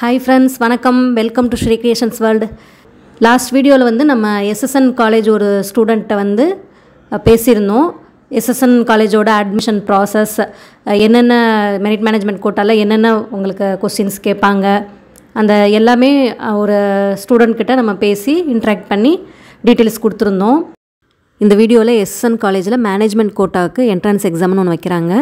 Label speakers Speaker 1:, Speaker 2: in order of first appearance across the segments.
Speaker 1: Hi friends வணக்கம் welcome to Sri Creations world last வீடியோவில் வந்து நம்ம எஸ்எஸ்என் காலேஜ் ஒரு ஸ்டூடெண்ட்டை வந்து பேசியிருந்தோம் எஸ்எஸ்என் காலேஜோட அட்மிஷன் ப்ராசஸ் என்னென்ன மெரிட் மேனேஜ்மெண்ட் கோட்டாவில் என்னென்ன உங்களுக்கு கொஸ்டின்ஸ் கேட்பாங்க அந்த எல்லாமே ஒரு ஸ்டூடெண்ட்கிட்ட நம்ம பேசி இன்ட்ராக்ட் பண்ணி டீட்டெயில்ஸ் கொடுத்துருந்தோம் இந்த வீடியோவில் எஸ்எஸ்என் காலேஜில் மேனேஜ்மெண்ட் கோட்டாவுக்கு என்ட்ரன்ஸ் எக்ஸாம்னு ஒன்று வைக்கிறாங்க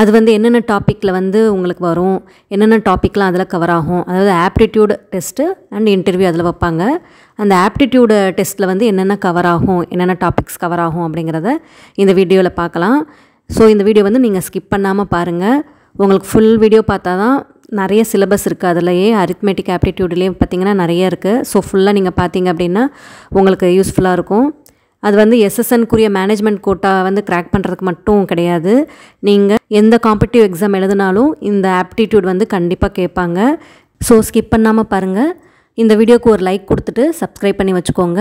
Speaker 1: அது வந்து என்னென்ன டாப்பிக்கில் வந்து உங்களுக்கு வரும் என்னென்ன டாப்பிக்லாம் அதில் கவர் ஆகும் அதாவது ஆப்டிடியூடு டெஸ்ட்டு அண்ட் இன்டர்வியூ அதில் வைப்பாங்க அந்த ஆப்டிடியூடு டெஸ்ட்டில் வந்து என்னென்ன கவர் ஆகும் என்னென்ன டாபிக்ஸ் கவர் ஆகும் அப்படிங்கிறத இந்த வீடியோவில் பார்க்கலாம் ஸோ இந்த வீடியோ வந்து நீங்கள் ஸ்கிப் பண்ணாமல் பாருங்கள் உங்களுக்கு ஃபுல் வீடியோ பார்த்தா தான் நிறைய சிலபஸ் இருக்குது அதிலேயே அரித்மெட்டிக் ஆப்டிடியூட்லேயும் பார்த்திங்கன்னா நிறைய இருக்குது ஸோ ஃபுல்லாக நீங்கள் பார்த்தீங்க அப்படின்னா உங்களுக்கு யூஸ்ஃபுல்லாக இருக்கும் அது வந்து எஸ்எஸ்என்குரிய மேனேஜ்மெண்ட் கோட்டா வந்து கிராக் பண்ணுறதுக்கு மட்டும் கிடையாது நீங்கள் எந்த காம்படிட்டிவ் எக்ஸாம் எழுதினாலும் இந்த ஆப்டிடியூட் வந்து கண்டிப்பாக கேட்பாங்க ஸோ ஸ்கிப் பண்ணாமல் பாருங்கள் இந்த வீடியோவுக்கு ஒரு லைக் கொடுத்துட்டு சப்ஸ்கிரைப் பண்ணி வச்சுக்கோங்க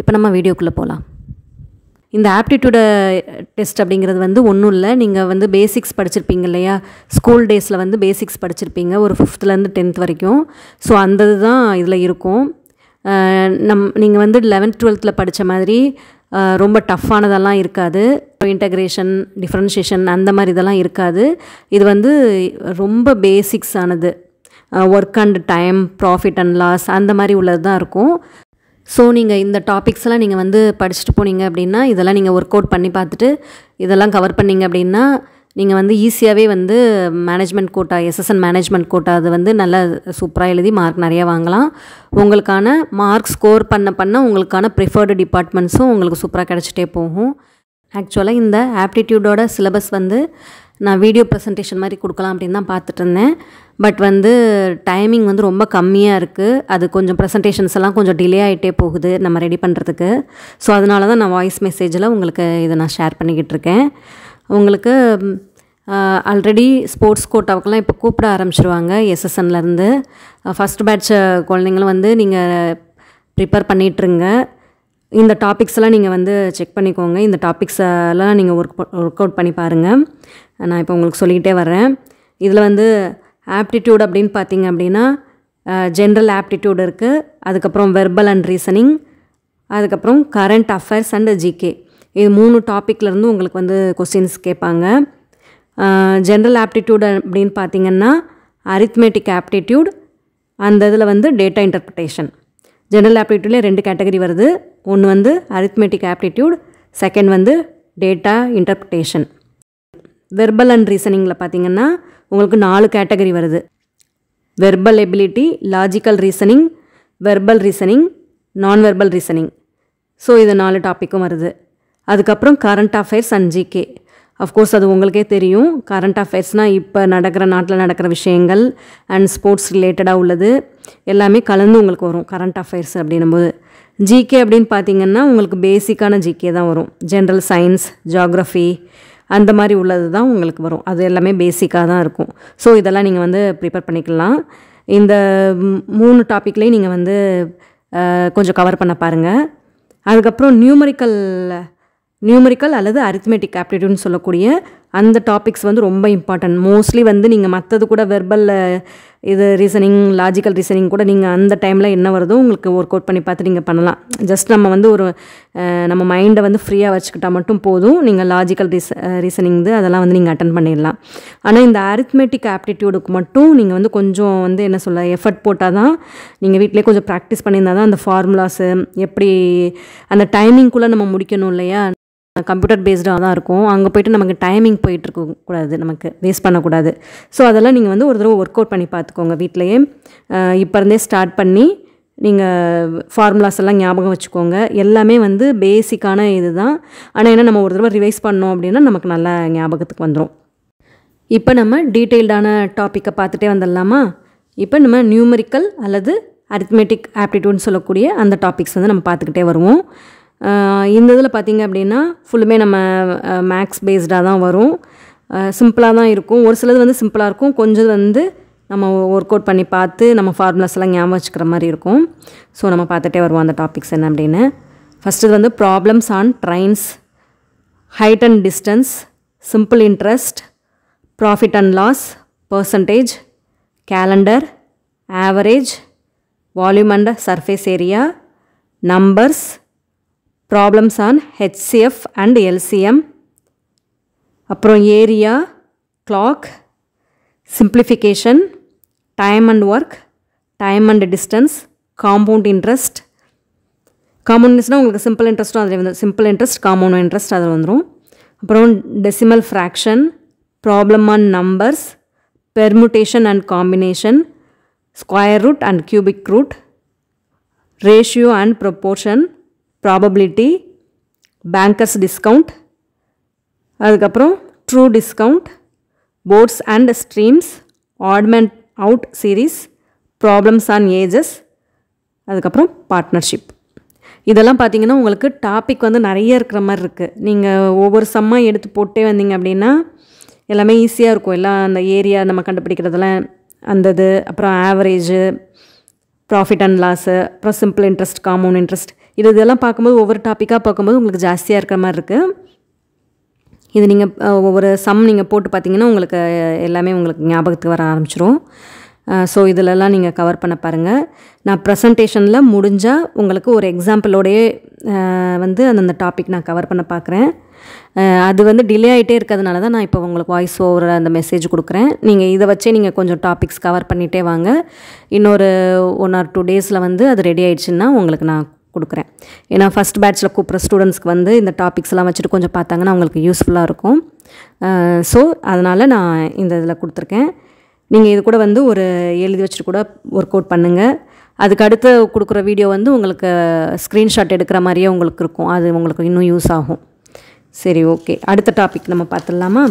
Speaker 1: இப்போ நம்ம வீடியோக்குள்ளே போகலாம் இந்த ஆப்டிடியூட டெஸ்ட் அப்படிங்கிறது வந்து ஒன்றும் இல்லை நீங்கள் வந்து பேசிக்ஸ் படிச்சிருப்பீங்க இல்லையா ஸ்கூல் டேஸில் வந்து பேசிக்ஸ் படிச்சிருப்பீங்க ஒரு ஃபிஃப்த்துலேருந்து டென்த் வரைக்கும் ஸோ அந்த தான் இதில் இருக்கும் நம் நீங்கள் வந்து லெவன்த் டுவெல்த்தில் படித்த மாதிரி ரொம்ப டஃப்பானதெல்லாம் இருக்காது இன்டகிரேஷன் டிஃப்ரென்ஷியேஷன் அந்த மாதிரி இதெல்லாம் இருக்காது இது வந்து ரொம்ப பேசிக்ஸ் ஆனது work and time profit and loss அந்த மாதிரி உள்ளது தான் இருக்கும் ஸோ நீங்கள் இந்த டாபிக்ஸ்லாம் நீங்கள் வந்து படிச்சுட்டு போனீங்க அப்படின்னா இதெல்லாம் நீங்கள் ஒர்க் அவுட் பண்ணி பார்த்துட்டு இதெல்லாம் கவர் பண்ணிங்க அப்படின்னா நீங்கள் வந்து ஈஸியாகவே வந்து management quota SSN management quota அது வந்து நல்லா சூப்பராக எழுதி மார்க் நிறையா வாங்கலாம் உங்களுக்கான மார்க் ஸ்கோர் பண்ண பண்ண உங்களுக்கான ப்ரிஃபர்டு டிபார்ட்மெண்ட்ஸும் உங்களுக்கு சூப்பராக கிடச்சிட்டே போகும் ஆக்சுவலாக இந்த ஆப்டிடியூடோட சிலபஸ் வந்து நான் வீடியோ ப்ரெசன்டேஷன் மாதிரி கொடுக்கலாம் அப்படின்னு தான் பார்த்துட்டு இருந்தேன் பட் வந்து டைமிங் வந்து ரொம்ப கம்மியாக இருக்குது அது கொஞ்சம் ப்ரெசன்டேஷன்ஸ் எல்லாம் கொஞ்சம் டிலே ஆகிட்டே போகுது நம்ம ரெடி பண்ணுறதுக்கு ஸோ அதனால தான் நான் வாய்ஸ் மெசேஜில் உங்களுக்கு இதை நான் ஷேர் பண்ணிக்கிட்டு இருக்கேன் உங்களுக்கு ஆல்ரெடி ஸ்போர்ட்ஸ் கோட்டாவுக்கெல்லாம் இப்போ கூப்பிட ஆரம்பிச்சிருவாங்க எஸ்எஸ்என்லேருந்து ஃபஸ்ட் பேட்ச் குழந்தைங்களும் வந்து நீங்கள் ப்ரிப்பேர் பண்ணிகிட்ருங்க இந்த டாபிக்ஸ் எல்லாம் நீங்கள் வந்து செக் பண்ணிக்கோங்க இந்த டாபிக்ஸ் எல்லாம் நீங்கள் ஒர்க் ஒர்க் அவுட் பண்ணி பாருங்கள் நான் இப்போ உங்களுக்கு சொல்லிக்கிட்டே வரேன் இதில் வந்து ஆப்டிடியூட் அப்படின்னு பார்த்தீங்க அப்படின்னா ஜென்ரல் ஆப்டிடியூட் இருக்குது அதுக்கப்புறம் வெர்பல் அண்ட் ரீசனிங் அதுக்கப்புறம் கரண்ட் அஃபேர்ஸ் அண்ட் ஜிகே இது மூணு டாப்பிக்லேருந்து உங்களுக்கு வந்து கொஸ்டின்ஸ் கேட்பாங்க ஜென்ரல் ஆப்டிடியூட் அப்படின்னு பார்த்தீங்கன்னா அரித்மெட்டிக் ஆப்டிடியூட் அந்த இதில் வந்து டேட்டா இன்டர்பிரிட்டேஷன் ஜென்ரல் ஆப்டிடியூட்லேயே ரெண்டு கேட்டகரி வருது ஒன்று வந்து அரித்மெட்டிக் ஆப்டிடியூட் செகண்ட் வந்து டேட்டா இன்டர்பிரிட்டேஷன் வெர்பல் அண்ட் ரீசனிங்கில் பார்த்தீங்கன்னா உங்களுக்கு நாலு கேட்டகரி வருது verbal ability logical reasoning verbal reasoning non verbal reasoning so இது நாலு டாப்பிக்கும் வருது அதுக்கப்புறம் current affairs and GK of course அது உங்களுக்கே தெரியும் கரண்ட் அஃபேர்ஸ்னால் இப்போ நடக்கிற நாட்டில் நடக்கிற விஷயங்கள் அண்ட் ஸ்போர்ட்ஸ் ரிலேட்டடாக உள்ளது எல்லாமே கலந்து உங்களுக்கு வரும் கரண்ட் அஃபேர்ஸ் அப்படின்னும்போது ஜிகே அப்படின்னு பார்த்தீங்கன்னா உங்களுக்கு பேசிக்கான ஜிகே தான் வரும் ஜென்ரல் சயின்ஸ் ஜாக்ரஃபி அந்த மாதிரி உள்ளது தான் உங்களுக்கு வரும் அது எல்லாமே பேசிக்காக தான் இருக்கும் ஸோ இதெல்லாம் நீங்கள் வந்து ப்ரிப்பேர் பண்ணிக்கலாம் இந்த மூணு டாப்பிக்லேயும் நீங்கள் வந்து கொஞ்சம் கவர் பண்ண பாருங்கள் அதுக்கப்புறம் நியூமரிக்கல் நியூமரிக்கல் அல்லது அரித்மெட்டிக் ஆப்டிடியூட்னு சொல்லக்கூடிய அந்த டாபிக்ஸ் வந்து ரொம்ப இம்பார்ட்டன்ட் மோஸ்ட்லி வந்து நீங்கள் மற்றது கூட வெர்பல் இது ரீசனிங் லாஜிக்கல் ரீசனிங் கூட நீங்கள் அந்த டைமில் என்ன வருதோ உங்களுக்கு ஒர்க் அவுட் பண்ணி பார்த்து நீங்கள் பண்ணலாம் ஜஸ்ட் நம்ம வந்து ஒரு நம்ம மைண்டை வந்து ஃப்ரீயாக வச்சுக்கிட்டால் மட்டும் போதும் நீங்கள் லாஜிக்கல் ரீச ரீசனிங் அதெல்லாம் வந்து நீங்கள் அட்டன் பண்ணிடலாம் ஆனால் இந்த அரித்மெட்டிக் ஆப்டிடியூடுக்கு மட்டும் நீங்கள் வந்து கொஞ்சம் வந்து என்ன சொல்ல எஃபர்ட் போட்டால் தான் நீங்கள் வீட்டிலே கொஞ்சம் ப்ராக்டிஸ் பண்ணியிருந்தால் தான் அந்த ஃபார்முலாஸு எப்படி அந்த டைமிங்குள்ளே நம்ம முடிக்கணும் இல்லையா கம்ப்யூட்டர் பேஸ்டாக தான் இருக்கும் அங்கே போய்ட்டு நமக்கு டைமிங் போயிட்டு கூடாது நமக்கு வேஸ்ட் பண்ணக்கூடாது ஸோ அதெல்லாம் நீங்கள் வந்து ஒரு தடவை ஒர்க் அவுட் பண்ணி பார்த்துக்கோங்க வீட்லேயே இப்போ இருந்தே ஸ்டார்ட் பண்ணி நீங்கள் ஃபார்முலாஸ் எல்லாம் ஞாபகம் வச்சுக்கோங்க எல்லாமே வந்து பேசிக்கான இது தான் ஆனால் ஏன்னா நம்ம ஒரு தடவை ரிவைஸ் பண்ணோம் அப்படின்னா நமக்கு நல்லா ஞாபகத்துக்கு வந்துடும் இப்போ நம்ம டீட்டெயில்டான டாப்பிக்கை பார்த்துட்டே வந்துடலாமா இப்போ நம்ம நியூமெரிக்கல் அல்லது அரித்மெட்டிக் ஆப்டிடியூட்னு சொல்லக்கூடிய அந்த டாபிக்ஸ் வந்து நம்ம பார்த்துக்கிட்டே வருவோம் இந்த இதில் பார்த்திங்க அப்படின்னா ஃபுல்லுமே நம்ம மேக்ஸ் பேஸ்டாக தான் வரும் சிம்பிளாக தான் இருக்கும் ஒரு சிலது வந்து சிம்பிளாக இருக்கும் கொஞ்சம் வந்து நம்ம ஒர்க் அவுட் பண்ணி பார்த்து நம்ம ஃபார்முலாஸ் எல்லாம் ஞாபகம் வச்சுக்கிற மாதிரி இருக்கும் ஸோ நம்ம பார்த்துட்டே வருவோம் அந்த டாபிக்ஸ் என்ன அப்படின்னு ஃபஸ்ட்டு இது வந்து problems on trains height and distance simple interest profit and loss percentage calendar average volume and surface area numbers problems on HCF and LCM அப்புறம் area clock simplification time and work time and distance compound interest compound உங்களுக்கு simple இன்ட்ரெஸ்ட்டும் அதில் வந்து simple interest compound interest அதில் வந்துடும் அப்புறம் decimal fraction problem on numbers permutation and combination square root and cubic root ratio and proportion probability bankers discount அதுக்கப்புறம் true discount boats and streams odd man out series problems on ages அதுக்கப்புறம் partnership இதெல்லாம் பார்த்தீங்கன்னா உங்களுக்கு topic வந்து நிறைய இருக்கிற மாதிரி இருக்குது நீங்கள் ஒவ்வொரு சம்மாக எடுத்து போட்டே வந்தீங்க அப்படின்னா எல்லாமே ஈஸியாக இருக்கும் எல்லாம் அந்த ஏரியா நம்ம கண்டுபிடிக்கிறதெல்லாம் அந்தது அப்புறம் ஆவரேஜு ப்ராஃபிட் அண்ட் லாஸு அப்புறம் சிம்பிள் இன்ட்ரெஸ்ட் காமன் இன்ட்ரெஸ்ட் இது இதெல்லாம் பார்க்கும்போது ஒவ்வொரு டாப்பிக்காக பார்க்கும்போது உங்களுக்கு ஜாஸ்தியாக இருக்கிற மாதிரி இருக்குது இது நீங்கள் ஒவ்வொரு சம் நீங்கள் போட்டு பார்த்தீங்கன்னா உங்களுக்கு எல்லாமே உங்களுக்கு ஞாபகத்துக்கு வர ஆரம்பிச்சிடும் ஸோ இதிலெல்லாம் நீங்கள் கவர் பண்ண பாருங்கள் நான் ப்ரெசன்டேஷனில் முடிஞ்சால் உங்களுக்கு ஒரு எக்ஸாம்பிளோடையே வந்து அந்தந்த டாபிக் நான் கவர் பண்ண பார்க்குறேன் அது வந்து டிலே ஆகிட்டே இருக்கிறதுனால தான் நான் இப்போ உங்களுக்கு வாய்ஸ் ஓவர் அந்த மெசேஜ் கொடுக்குறேன் நீங்கள் இதை வச்சே நீங்கள் கொஞ்சம் டாபிக்ஸ் கவர் பண்ணிகிட்டே வாங்க இன்னொரு ஒன் ஆர் டூ டேஸில் வந்து அது ரெடி ஆகிடுச்சுன்னா உங்களுக்கு நான் கொடுக்குறேன் ஏன்னா ஃபஸ்ட் பேட்ச்சில் கூப்பிட்ற ஸ்டூடெண்ட்ஸ்க்கு வந்து இந்த எல்லாம் வச்சுட்டு கொஞ்சம் பார்த்தாங்கன்னா அவங்களுக்கு யூஸ்ஃபுல்லாக இருக்கும் ஸோ அதனால் நான் இந்த இதில் கொடுத்துருக்கேன் நீங்கள் இது கூட வந்து ஒரு எழுதி வச்சுட்டு கூட ஒர்க் அவுட் பண்ணுங்கள் அதுக்கு அடுத்து கொடுக்குற வீடியோ வந்து உங்களுக்கு ஸ்க்ரீன்ஷாட் எடுக்கிற மாதிரியே உங்களுக்கு இருக்கும் அது உங்களுக்கு இன்னும் யூஸ் ஆகும் சரி ஓகே அடுத்த டாபிக் நம்ம பார்த்துடலாமா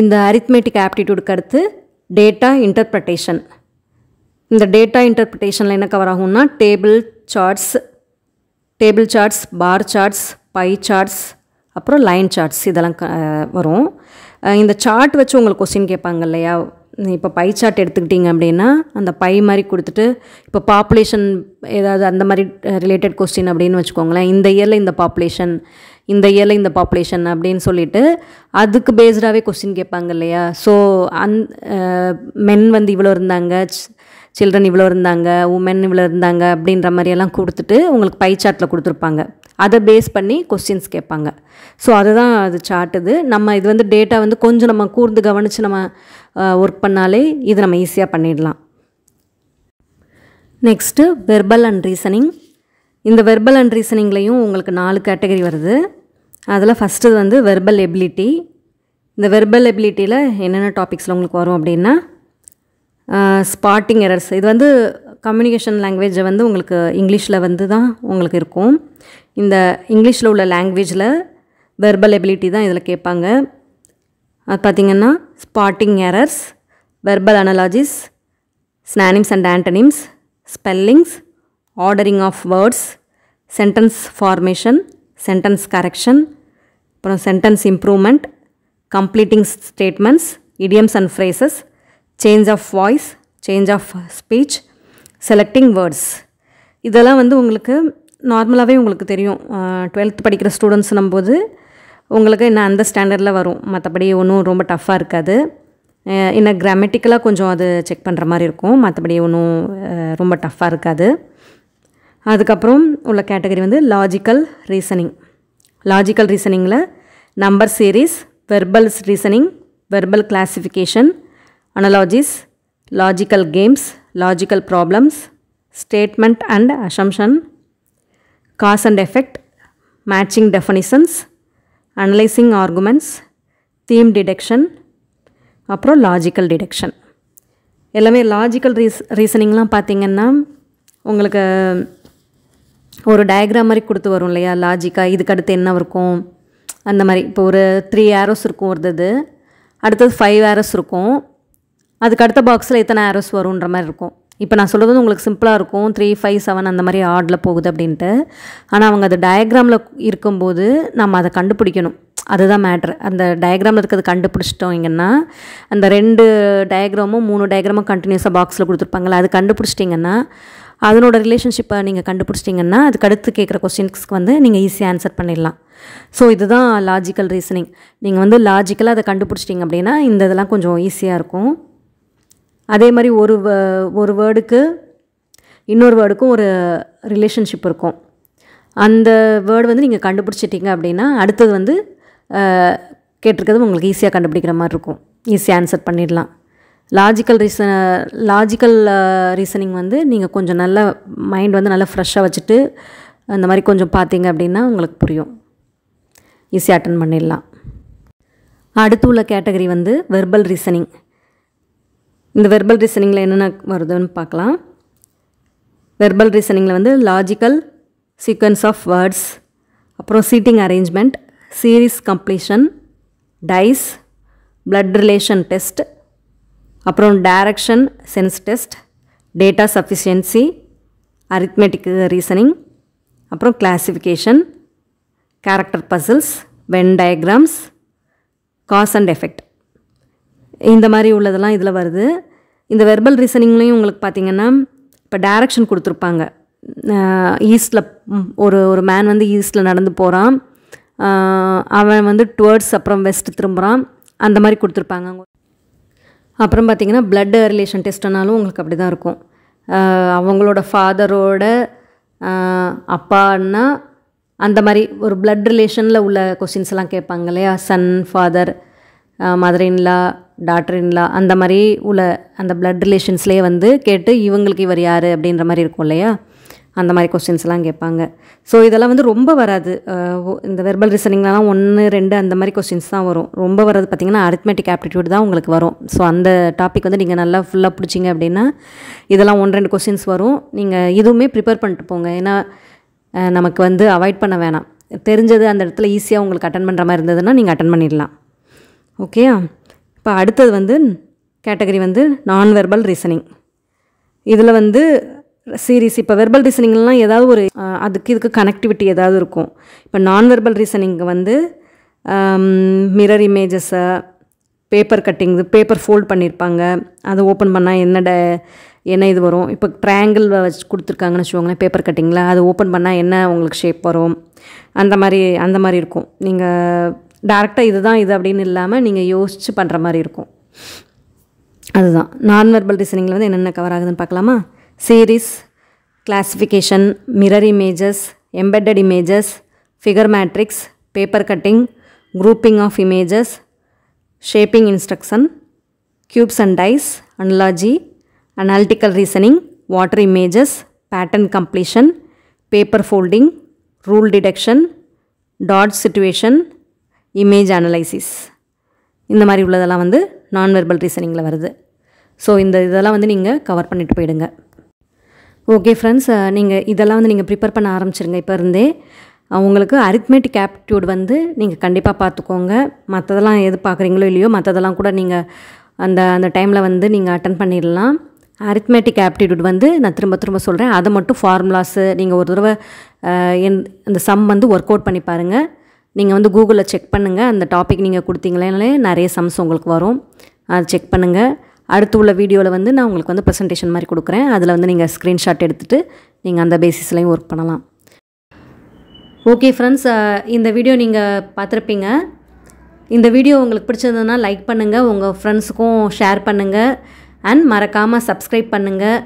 Speaker 1: இந்த அரித்மெட்டிக் ஆப்டிடியூடுக்கு அடுத்து டேட்டா இன்டர்பிரட்டேஷன் இந்த டேட்டா இன்டர்பிரிட்டேஷனில் என்ன கவர் ஆகும்னா table charts table charts bar charts pie charts அப்புறம் லைன் சார்ட்ஸ் இதெல்லாம் வரும் இந்த சார்ட் வச்சு உங்களுக்கு கொஸ்டின் கேட்பாங்க இல்லையா இப்போ பை சார்ட் எடுத்துக்கிட்டிங்க அப்படின்னா அந்த பை மாதிரி கொடுத்துட்டு இப்போ பாப்புலேஷன் ஏதாவது அந்த மாதிரி ரிலேட்டட் கொஸ்டின் அப்படின்னு வச்சுக்கோங்களேன் இந்த இயரில் இந்த பாப்புலேஷன் இந்த இயரில் இந்த பாப்புலேஷன் அப்படின்னு சொல்லிட்டு அதுக்கு பேஸ்டாகவே கொஸ்டின் கேட்பாங்க இல்லையா ஸோ அந் மென் வந்து இவ்வளோ இருந்தாங்க சில்ட்ரன் இவ்வளோ இருந்தாங்க உமன் இவ்வளோ இருந்தாங்க அப்படின்ற மாதிரியெல்லாம் கொடுத்துட்டு உங்களுக்கு பை சார்ட்டில் கொடுத்துருப்பாங்க அதை பேஸ் பண்ணி கொஸ்டின்ஸ் கேட்பாங்க ஸோ அதுதான் அது சார்ட்டுது நம்ம இது வந்து டேட்டா வந்து கொஞ்சம் நம்ம கூர்ந்து கவனித்து நம்ம ஒர்க் பண்ணாலே இது நம்ம ஈஸியாக பண்ணிடலாம் நெக்ஸ்ட்டு வெர்பல் அண்ட் ரீசனிங் இந்த வெர்பல் அண்ட் ரீசனிங்லேயும் உங்களுக்கு நாலு கேட்டகரி வருது அதில் ஃபஸ்ட்டு வந்து வெர்பல் எபிலிட்டி இந்த வெர்பல் எபிலிட்டியில் என்னென்ன டாபிக்ஸில் உங்களுக்கு வரும் அப்படின்னா ஸ்பாட்டிங் எரர்ஸ் இது வந்து கம்யூனிகேஷன் லாங்குவேஜை வந்து உங்களுக்கு இங்கிலீஷில் வந்து தான் உங்களுக்கு இருக்கும் இந்த இங்கிலீஷில் உள்ள லாங்குவேஜில் வெர்பல் எபிலிட்டி தான் இதில் கேட்பாங்க அது பார்த்திங்கன்னா spotting errors verbal analogies synonyms and antonyms spellings ordering of words sentence formation sentence correction அப்புறம் sentence improvement completing statements idioms and phrases change of voice change of speech selecting words இதெல்லாம் வந்து உங்களுக்கு நார்மலாகவே உங்களுக்கு தெரியும் டுவெல்த் படிக்கிற ஸ்டூடெண்ட்ஸ்னும் போது உங்களுக்கு என்ன அந்த ஸ்டாண்டர்டில் வரும் மற்றபடி ஒன்றும் ரொம்ப டஃப்பாக இருக்காது என்ன கிராமட்டிக்கலாக கொஞ்சம் அது செக் பண்ணுற மாதிரி இருக்கும் மற்றபடி ஒன்றும் ரொம்ப டஃப்பாக இருக்காது அதுக்கப்புறம் உள்ள கேட்டகரி வந்து லாஜிக்கல் ரீசனிங் லாஜிக்கல் ரீசனிங்கில் number series verbal reasoning verbal classification analogies logical games logical problems statement and assumption cause and effect matching definitions analysing arguments theme detection அப்புறம் லாஜிக்கல் டிடெக்ஷன் எல்லாமே லாஜிக்கல் ரீஸ் ரீசனிங்லாம் பார்த்திங்கன்னா உங்களுக்கு ஒரு டயக்ராம் மாதிரி கொடுத்து வரும் இல்லையா லாஜிக்காக இதுக்கு அடுத்து என்ன இருக்கும் அந்த மாதிரி இப்போ ஒரு த்ரீ ஆரோஸ் இருக்கும் ஒரு அடுத்தது ஃபைவ் ஆரோஸ் இருக்கும் அதுக்கு அடுத்த பாக்ஸில் எத்தனை ஆரோஸ் வரும்ன்ற மாதிரி இருக்கும் இப்போ நான் சொல்கிறது வந்து உங்களுக்கு சிம்பிளாக இருக்கும் த்ரீ ஃபைவ் செவன் அந்த மாதிரி ஆர்டில் போகுது அப்படின்ட்டு ஆனால் அவங்க அது டயக்ராமில் இருக்கும்போது நம்ம அதை கண்டுபிடிக்கணும் அதுதான் மேட்ரு அந்த டயக்ராமில் இருக்கிறது கண்டுபிடிச்சிட்டோங்கன்னா அந்த ரெண்டு டயக்ராமும் மூணு டயக்ராமும் கண்டினியூஸாக பாக்ஸில் கொடுத்துருப்பாங்களே அது கண்டுபிடிச்சிட்டிங்கன்னா அதனோட ரிலேஷன்ஷிப்பை நீங்கள் கண்டுபிடிச்சிட்டிங்கன்னா அதுக்கு அடுத்து கேட்குற கொஸ்டின்ஸ்க்கு வந்து நீங்கள் ஈஸியாக ஆன்சர் பண்ணிடலாம் ஸோ இதுதான் லாஜிக்கல் ரீசனிங் நீங்கள் வந்து லாஜிக்கலாக அதை கண்டுபிடிச்சிட்டிங்க அப்படின்னா இந்த இதெல்லாம் கொஞ்சம் ஈஸியாக இருக்கும் அதே மாதிரி ஒரு ஒரு வேர்டுக்கு இன்னொரு வேர்டுக்கும் ஒரு ரிலேஷன்ஷிப் இருக்கும் அந்த வேர்டு வந்து நீங்கள் கண்டுபிடிச்சிட்டிங்க அப்படின்னா அடுத்தது வந்து கேட்டிருக்கிறது உங்களுக்கு ஈஸியாக கண்டுபிடிக்கிற மாதிரி இருக்கும் ஈஸியாக ஆன்சர் பண்ணிடலாம் லாஜிக்கல் ரீசன் லாஜிக்கல் ரீசனிங் வந்து நீங்கள் கொஞ்சம் நல்லா மைண்ட் வந்து நல்லா ஃப்ரெஷ்ஷாக வச்சுட்டு அந்த மாதிரி கொஞ்சம் பார்த்தீங்க அப்படின்னா உங்களுக்கு புரியும் ஈஸியாக அட்டன் பண்ணிடலாம் அடுத்து உள்ள கேட்டகரி வந்து வெர்பல் ரீசனிங் இந்த வெர்பல் ரீசனிங்கில் என்னென்ன வருதுன்னு பார்க்கலாம் வெர்பல் ரீசனிங்கில் வந்து லாஜிக்கல் சீக்வன்ஸ் ஆஃப் வேர்ட்ஸ் அப்புறம் seating arrangement series completion dice blood relation test அப்புறம் direction sense test data sufficiency arithmetic reasoning அப்புறம் classification character puzzles Venn diagrams cause and effect இந்த மாதிரி உள்ளதெல்லாம் இதில் வருது இந்த வெர்பல் ரீசனிங்லேயும் உங்களுக்கு பார்த்தீங்கன்னா இப்போ டைரக்ஷன் கொடுத்துருப்பாங்க ஈஸ்டில் ஒரு ஒரு மேன் வந்து ஈஸ்டில் நடந்து போகிறான் அவன் வந்து டுவர்ட்ஸ் அப்புறம் வெஸ்ட் திரும்புகிறான் அந்த மாதிரி கொடுத்துருப்பாங்க அப்புறம் பார்த்திங்கன்னா பிளட் ரிலேஷன் டெஸ்ட்னாலும் உங்களுக்கு அப்படி தான் இருக்கும் அவங்களோட ஃபாதரோட அப்பான்னா அந்த மாதிரி ஒரு பிளட் ரிலேஷனில் உள்ள கொஷின்ஸ்லாம் கேட்பாங்க இல்லையா சன் ஃபாதர் மதரின்லா டாக்டரின்லா அந்த மாதிரி உள்ள அந்த பிளட் ரிலேஷன்ஸ்லேயே வந்து கேட்டு இவங்களுக்கு இவர் யார் அப்படின்ற மாதிரி இருக்கும் இல்லையா அந்த மாதிரி கொஸ்டின்ஸ்லாம் கேட்பாங்க ஸோ இதெல்லாம் வந்து ரொம்ப வராது இந்த வெர்பல் ரீசனிங்லாம் ஒன்று ரெண்டு அந்த மாதிரி கொஸ்டின்ஸ் தான் வரும் ரொம்ப வராது பார்த்திங்கன்னா அரித்மெட்டிக் ஆப்டிடியூட் தான் உங்களுக்கு வரும் ஸோ அந்த டாபிக் வந்து நீங்கள் நல்லா ஃபுல்லாக பிடிச்சிங்க அப்படின்னா இதெல்லாம் ஒன்று ரெண்டு கொஸ்டின்ஸ் வரும் நீங்கள் இதுவுமே ப்ரிப்பேர் பண்ணிட்டு போங்க ஏன்னா நமக்கு வந்து அவாய்ட் பண்ண வேணாம் தெரிஞ்சது அந்த இடத்துல ஈஸியாக உங்களுக்கு அட்டன் பண்ணுற மாதிரி இருந்ததுன்னா நீங்கள் அட்டன் பண்ணிடலாம் ஓகேயா இப்போ அடுத்தது வந்து கேட்டகரி வந்து நான் வெர்பல் ரீசனிங் இதில் வந்து சீரீஸ் இப்போ வெர்பல் ரீசனிங்லாம் ஏதாவது ஒரு அதுக்கு இதுக்கு கனெக்டிவிட்டி ஏதாவது இருக்கும் இப்போ நான் வெர்பல் ரீசனிங் வந்து மிரர் இமேஜஸை பேப்பர் கட்டிங் பேப்பர் ஃபோல்ட் பண்ணியிருப்பாங்க அதை ஓப்பன் பண்ணால் என்னோட என்ன இது வரும் இப்போ ட்ரையாங்கிள் வச்சு கொடுத்துருக்காங்கன்னு வச்சுக்கோங்களேன் பேப்பர் கட்டிங்கில் அது ஓப்பன் பண்ணால் என்ன உங்களுக்கு ஷேப் வரும் அந்த மாதிரி அந்த மாதிரி இருக்கும் நீங்கள் டேரெக்டாக இது தான் இது அப்படின்னு இல்லாமல் நீங்கள் யோசித்து பண்ணுற மாதிரி இருக்கும் அதுதான் நான் வெர்பல் ரீசனிங்கில் வந்து என்னென்ன கவர் ஆகுதுன்னு பார்க்கலாமா series classification mirror images embedded images figure matrix paper cutting grouping of images shaping instruction cubes and dice analogy analytical reasoning water images pattern completion paper folding rule detection dot situation image analysis இந்த மாதிரி உள்ளதெல்லாம் வந்து நான் verbal ரீசனிங்கில் வருது so இந்த இதெல்லாம் வந்து நீங்கள் கவர் பண்ணிட்டு போயிடுங்க ஓகே ஃப்ரெண்ட்ஸ் நீங்கள் இதெல்லாம் வந்து நீங்கள் ப்ரிப்பேர் பண்ண ஆரம்பிச்சிருங்க இப்போ இருந்தே அவங்களுக்கு அரித்மெட்டிக் ஆப்டிடியூட் வந்து நீங்கள் கண்டிப்பாக பார்த்துக்கோங்க மற்றதெல்லாம் எது பார்க்குறீங்களோ இல்லையோ மற்றதெல்லாம் கூட நீங்கள் அந்த அந்த டைமில் வந்து நீங்கள் அட்டன் பண்ணிடலாம் அரித்மெட்டிக் ஆப்டிடியூட் வந்து நான் திரும்ப திரும்ப சொல்கிறேன் அதை மட்டும் ஃபார்முலாஸு நீங்கள் ஒரு தடவை என் அந்த சம் வந்து ஒர்க் அவுட் பண்ணி பாருங்கள் நீங்கள் வந்து கூகுளில் செக் பண்ணுங்கள் அந்த டாபிக் நீங்கள் கொடுத்தீங்களே நிறைய சம்ஸ் உங்களுக்கு வரும் அதை செக் பண்ணுங்கள் அடுத்து உள்ள வீடியோவில் வந்து நான் உங்களுக்கு வந்து ப்ரெசன்டேஷன் மாதிரி கொடுக்குறேன் அதில் வந்து நீங்கள் ஸ்க்ரீன்ஷாட் எடுத்துகிட்டு நீங்கள் அந்த பேசிஸ்லையும் ஒர்க் பண்ணலாம் ஓகே ஃப்ரெண்ட்ஸ் இந்த வீடியோ நீங்கள் பார்த்துருப்பீங்க இந்த வீடியோ உங்களுக்கு பிடிச்சதுன்னா லைக் பண்ணுங்கள் உங்கள் ஃப்ரெண்ட்ஸுக்கும் ஷேர் பண்ணுங்கள் அண்ட் மறக்காமல் சப்ஸ்கிரைப் பண்ணுங்கள்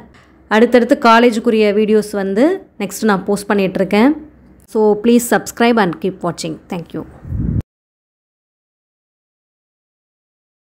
Speaker 1: அடுத்தடுத்து காலேஜுக்குரிய வீடியோஸ் வந்து நெக்ஸ்ட் நான் போஸ்ட் பண்ணிகிட்ருக்கேன் So please subscribe and keep watching. Thank you.